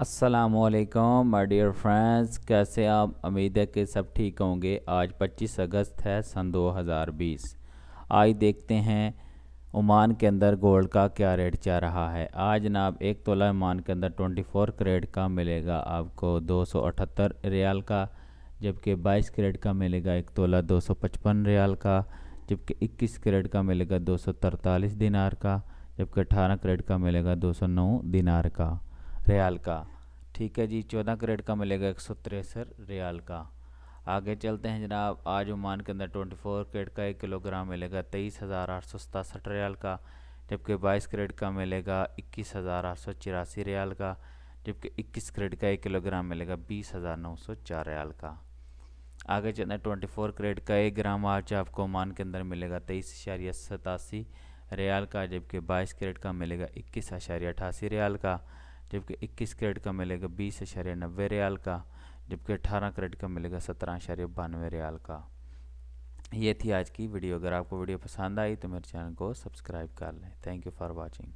असलकम my dear friends कैसे आप उम्मीद है कि सब ठीक होंगे आज 25 अगस्त है सन 2020 आज देखते हैं ओमान के अंदर गोल्ड का क्या रेट चल रहा है आज आप एक तोला ओमान के अंदर 24 करेट का मिलेगा आपको 278 रियाल का जबकि 22 करेट का मिलेगा एक तोला 255 रियाल का जबकि 21 करेट का मिलेगा दो दिनार का जबकि 18 करेट का मिलेगा दो दिनार का रियाल का ठीक है जी चौदह करेट का मिलेगा एक सौ तिरसठ रियाल का आगे चलते हैं जनाब आज ओमान के अंदर ट्वेंटी फोर करेट का एक किलोग्राम मिलेगा तेईस हज़ार आठ सौ सतासठ रियाल का जबकि बाईस करेट का मिलेगा इक्कीस हज़ार आठ सौ चिरासी रियाल का जबकि इक्कीस करेट का एक किलोग्राम मिलेगा बीस हज़ार नौ सौ चार रियाल का आगे चलते हैं ट्वेंटी फोर करेट का एक ग्राम आज आपको ओमान के अंदर मिलेगा तेईस अशारिया सतासी रियाल का जबकि बाईस करेट का मिलेगा इक्कीस अशारिया अठासी रियाल का जबकि इक्कीस करेट का मिलेगा बीस अशर्य नब्बे रियाल का जबकि अठारह करेट का मिलेगा सत्रह अशर्य बानवे रियाल का ये थी आज की वीडियो अगर आपको वीडियो पसंद आई तो मेरे चैनल को सब्सक्राइब कर लें थैंक यू फॉर वॉचिंग